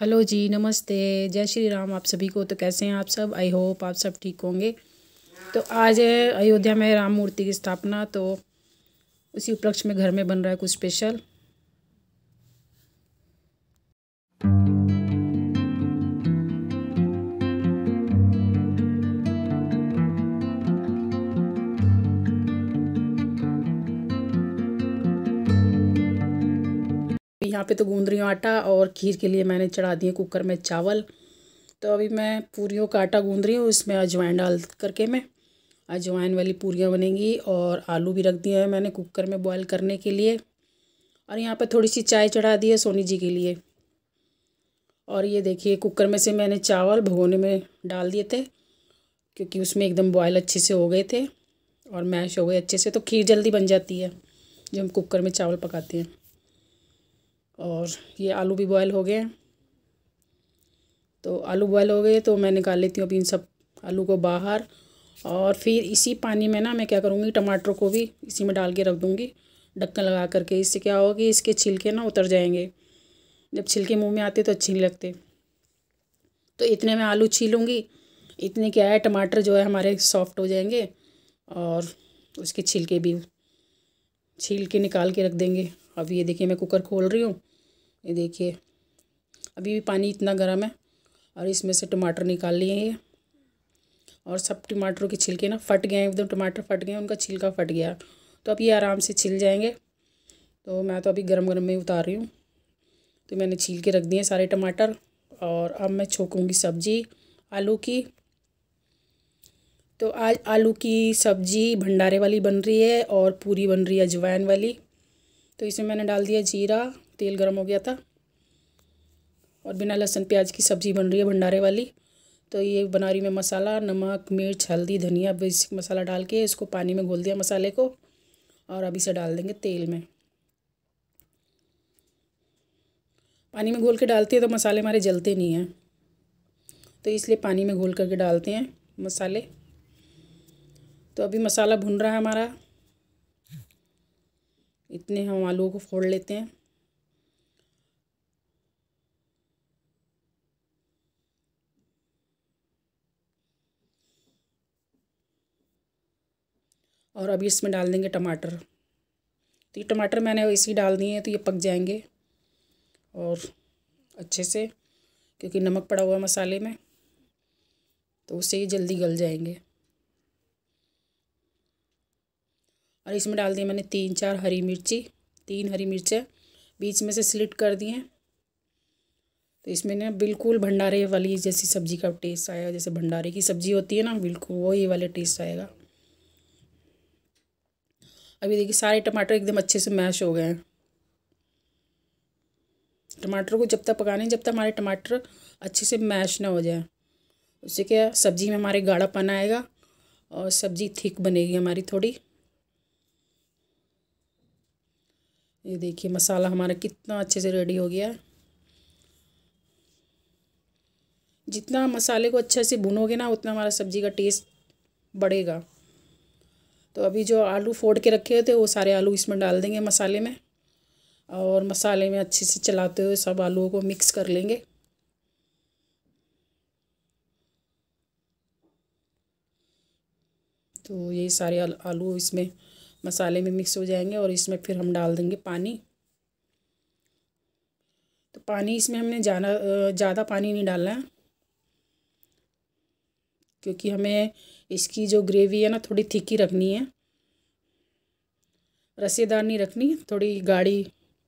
hello जी नमस्ते जय श्री राम आप सभी को तो कैसे हैं आप सब आई होप आप सब ठीक होंगे तो आज अयोध्या में राम मूर्ति की स्थापना तो उसी उपलक्ष्य में घर में बन रहा है कुछ स्पेशल यहाँ पे तो गूंद रही हूँ आटा और खीर के लिए मैंने चढ़ा दिए कुकर में चावल तो अभी मैं पूरी का आटा गूँध रही हूँ इसमें अजवाइन डाल करके मैं अजवाइन वाली पूरियाँ बनेंगी और आलू भी रख दिए हैं मैंने कुकर में बॉयल करने के लिए और यहाँ पर थोड़ी सी चाय चढ़ा दी है सोनी जी के लिए और ये देखिए कुकर में से मैंने चावल भगोने में डाल दिए थे क्योंकि उसमें एकदम बॉयल अच्छे से हो गए थे और मैश हो गए अच्छे से तो खीर जल्दी बन जाती है जब हम कुकर में चावल पकाते हैं और ये आलू भी बॉयल हो गए हैं तो आलू बॉयल हो गए तो मैं निकाल लेती हूँ अभी इन सब आलू को बाहर और फिर इसी पानी में ना मैं क्या करूँगी टमाटर को भी इसी में डाल के रख दूँगी ढक्कन लगा करके इससे क्या होगा कि इसके छिलके ना उतर जाएंगे जब छिलके मुंह में आते तो अच्छे नहीं लगते तो इतने में आलू छीलूँगी इतने क्या है टमाटर जो है हमारे सॉफ्ट हो जाएंगे और उसके छिलके भी छील के निकाल के रख देंगे अब ये देखिए मैं कुकर खोल रही हूँ ये देखिए अभी भी पानी इतना गर्म है और इसमें से टमाटर निकाल लिए हैं और सब टमाटरों के छिलके ना फट गए एकदम टमाटर फट गए उनका छिलका फट गया तो अब ये आराम से छिल जाएंगे तो मैं तो अभी गर्म गर्म में उतार रही हूँ तो मैंने छील के रख दिए सारे टमाटर और अब मैं छोकूँगी सब्ज़ी आलू की तो आज आलू की सब्ज़ी भंडारे वाली बन रही है और पूरी बन रही है अजवाइन वाली तो इसमें मैंने डाल दिया जीरा तेल गर्म हो गया था और बिना लहसुन प्याज की सब्ज़ी बन रही है भंडारे वाली तो ये बना रही मैं मसाला नमक मिर्च हल्दी धनिया बेसिक मसाला डाल के इसको पानी में घोल दिया मसाले को और अभी इसे डाल देंगे तेल में पानी में घोल के डालते हैं तो मसाले हमारे जलते नहीं हैं तो इसलिए पानी में घोल करके डालते हैं मसाले तो अभी मसाला भुन रहा है हमारा इतने हम आलू को फोड़ लेते हैं और अभी इसमें डाल देंगे टमाटर तो ये टमाटर मैंने इसी डाल दिए हैं तो ये पक जाएंगे और अच्छे से क्योंकि नमक पड़ा हुआ है मसाले में तो उससे ये जल्दी गल जाएंगे और इसमें डाल दिए मैंने तीन चार हरी मिर्ची तीन हरी मिर्चें बीच में से स्लिट कर दिए तो इसमें ना बिल्कुल भंडारे वाली जैसी सब्ज़ी का टेस्ट आया जैसे भंडारे की सब्ज़ी होती है ना बिल्कुल वही वाले वाला टेस्ट आएगा अभी देखिए सारे टमाटर एकदम अच्छे से मैश हो गए हैं टमाटर को जब तक पकाने जब तक हमारे टमाटर अच्छे से मैश ना हो जाए उससे क्या सब्ज़ी में हमारे गाढ़ापन आएगा और सब्ज़ी थिक बनेगी हमारी थोड़ी ये देखिए मसाला हमारा कितना अच्छे से रेडी हो गया है जितना मसाले को अच्छे से भुनोगे ना उतना हमारा सब्ज़ी का टेस्ट बढ़ेगा तो अभी जो आलू फोड़ के रखे हुए थे वो सारे आलू इसमें डाल देंगे मसाले में और मसाले में अच्छे से चलाते हुए सब आलूओं को मिक्स कर लेंगे तो ये सारे आलू इसमें मसाले में मिक्स हो जाएंगे और इसमें फिर हम डाल देंगे पानी तो पानी इसमें हमने ज़्यादा ज़्यादा पानी नहीं डालना है क्योंकि हमें इसकी जो ग्रेवी है ना थोड़ी थिकी रखनी है रसेदार नहीं रखनी थोड़ी गाढ़ी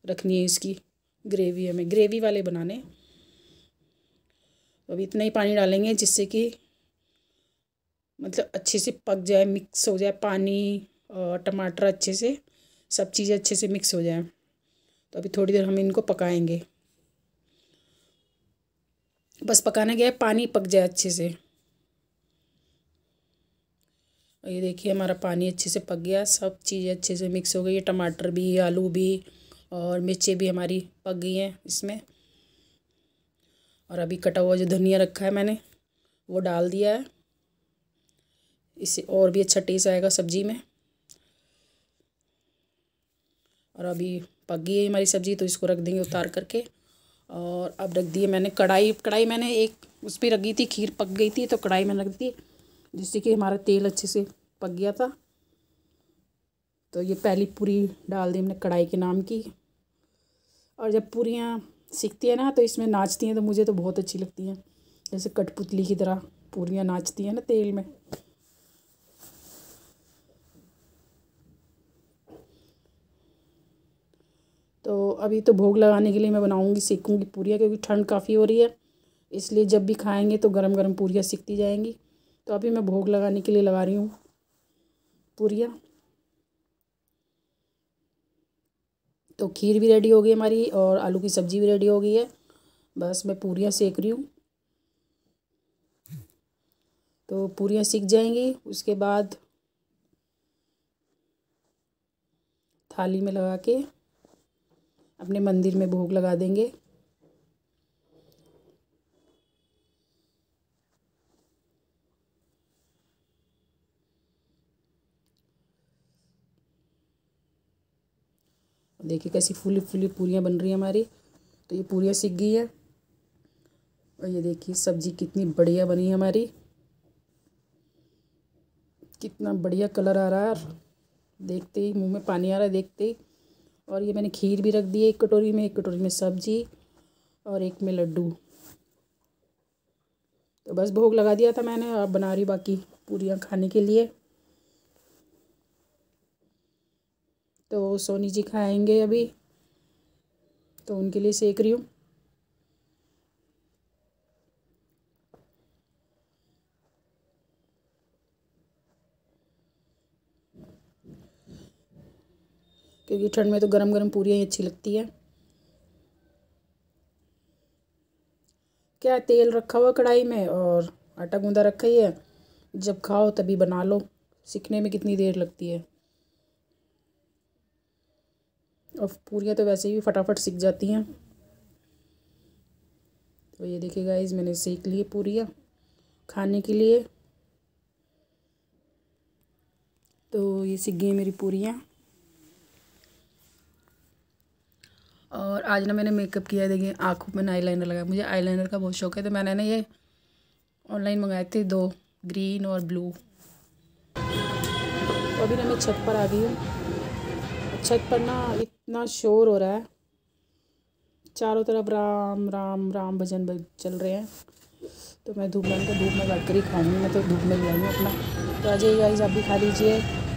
रखनी है इसकी ग्रेवी हमें ग्रेवी वाले बनाने तो अभी इतना ही पानी डालेंगे जिससे कि मतलब अच्छे से पक जाए मिक्स हो जाए पानी और टमाटर अच्छे से सब चीज़ें अच्छे से मिक्स हो जाए तो अभी थोड़ी देर हम इनको पकाएंगे बस पकाना गया है पानी पक जाए अच्छे से और ये देखिए हमारा पानी अच्छे से पक गया सब चीज़ें अच्छे से मिक्स हो गई है टमाटर भी आलू भी और मिर्चें भी हमारी पक गई हैं इसमें और अभी कटा हुआ जो धनिया रखा है मैंने वो डाल दिया है इससे और भी अच्छा टेस्ट आएगा सब्ज़ी में और अभी पक गई है हमारी सब्ज़ी तो इसको रख देंगे उतार करके और अब रख दिए मैंने कढ़ाई कढ़ाई मैंने एक उस पर रखी थी खीर पक गई थी तो कढ़ाई मैंने रख दी जिससे कि हमारा तेल अच्छे से पक गया था तो ये पहली पूरी डाल दी हमने कढ़ाई के नाम की और जब पूरियाँ सीखती हैं ना तो इसमें नाचती हैं तो मुझे तो बहुत अच्छी लगती हैं जैसे कठपुतली की तरह पूरियाँ नाचती हैं ना तेल में तो अभी तो भोग लगाने के लिए मैं बनाऊंगी सीखूंगी पूरियाँ क्योंकि ठंड काफ़ी हो रही है इसलिए जब भी खाएंगे तो गरम गरम पूरियाँ सीखती जाएंगी तो अभी मैं भोग लगाने के लिए लगा रही हूँ पूरिया तो खीर भी रेडी हो गई हमारी और आलू की सब्ज़ी भी रेडी हो गई है बस मैं पूरियाँ सेक रही हूँ तो पूरियाँ सीख जाएंगी उसके बाद थाली में लगा के अपने मंदिर में भोग लगा देंगे देखिए कैसी फुली फुली पूरियाँ बन रही है हमारी तो ये पूरियाँ सीख गई है और ये देखिए सब्ज़ी कितनी बढ़िया बनी है हमारी कितना बढ़िया कलर आ रहा है देखते ही मुंह में पानी आ रहा है देखते ही और ये मैंने खीर भी रख दी है एक कटोरी में एक कटोरी में सब्जी और एक में लड्डू तो बस भोग लगा दिया था मैंने अब बना रही बाकी पूरियाँ खाने के लिए तो सोनी जी खाएंगे अभी तो उनके लिए सेक रही हूँ क्योंकि ठंड में तो गरम गरम पूरियाँ ही अच्छी लगती है क्या तेल रखा हुआ कढ़ाई में और आटा गूंदा रखा ही है जब खाओ तभी बना लो सीखने में कितनी देर लगती है और पूरियाँ तो वैसे ही फटाफट सीख जाती हैं तो ये देखिए गाइज मैंने सीख लिए पूरियाँ खाने के लिए तो ये सीख गई मेरी पूरियाँ और आज ना मैंने मेकअप किया देखिए आँखों में आई लाइनर लगाया मुझे आई लाइनर का बहुत शौक है तो मैंने ना ये ऑनलाइन मंगाए थे दो ग्रीन और ब्लू तो अभी ना मैं छत पर आ गई हूँ छत पर ना इतना शोर हो रहा है चारों तरफ राम राम राम भजन चल रहे हैं तो मैं धूप बन कर धूप में बैठ कर ही खाऊंगी मैं तो धूप में जाऊँगी अपना तो आ जाइए आप भी खा लीजिए